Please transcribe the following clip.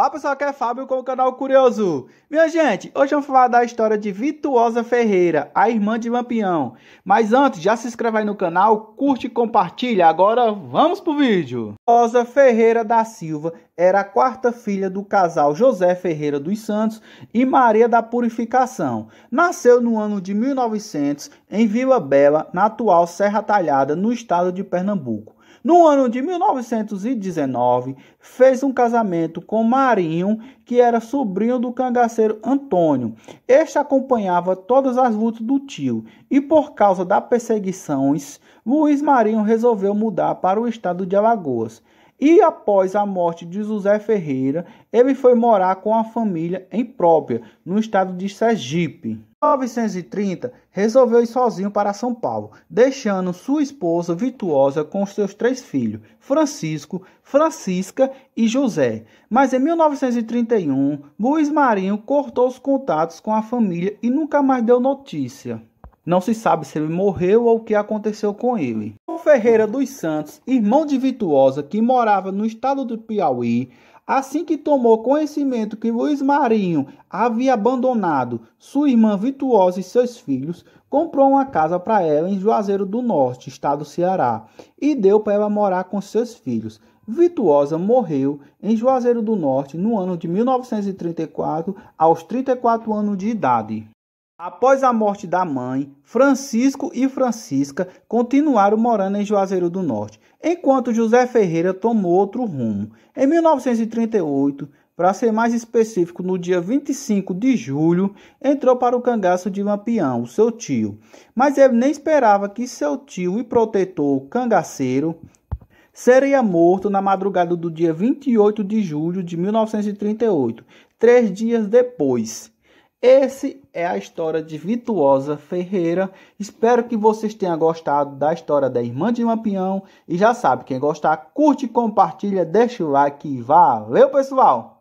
Olá pessoal, aqui é Fábio com o canal Curioso. Minha gente, hoje vamos falar da história de Vituosa Ferreira, a irmã de Lampião. Mas antes, já se inscreve aí no canal, curte e compartilha. Agora vamos pro vídeo. Rosa Ferreira da Silva era a quarta filha do casal José Ferreira dos Santos e Maria da Purificação. Nasceu no ano de 1900 em Vila Bela, na atual Serra Talhada, no estado de Pernambuco. No ano de 1919, fez um casamento com Marinho, que era sobrinho do cangaceiro Antônio. Este acompanhava todas as lutas do tio e, por causa das perseguições, Luiz Marinho resolveu mudar para o estado de Alagoas. E após a morte de José Ferreira, ele foi morar com a família em própria, no estado de Sergipe. Em 1930, resolveu ir sozinho para São Paulo, deixando sua esposa Virtuosa com seus três filhos, Francisco, Francisca e José. Mas em 1931, Luiz Marinho cortou os contatos com a família e nunca mais deu notícia. Não se sabe se ele morreu ou o que aconteceu com ele. Ferreira dos Santos, irmão de Vituosa, que morava no estado do Piauí, assim que tomou conhecimento que Luiz Marinho havia abandonado sua irmã Vituosa e seus filhos, comprou uma casa para ela em Juazeiro do Norte, estado do Ceará, e deu para ela morar com seus filhos. Vituosa morreu em Juazeiro do Norte no ano de 1934, aos 34 anos de idade. Após a morte da mãe, Francisco e Francisca continuaram morando em Juazeiro do Norte, enquanto José Ferreira tomou outro rumo. Em 1938, para ser mais específico, no dia 25 de julho, entrou para o cangaço de Lampião, seu tio. Mas ele nem esperava que seu tio e protetor cangaceiro seria morto na madrugada do dia 28 de julho de 1938, três dias depois. Esse é a história de Vituosa Ferreira. Espero que vocês tenham gostado da história da irmã de Lampião. E já sabe, quem gostar, curte, compartilha, deixa o like. Valeu, pessoal!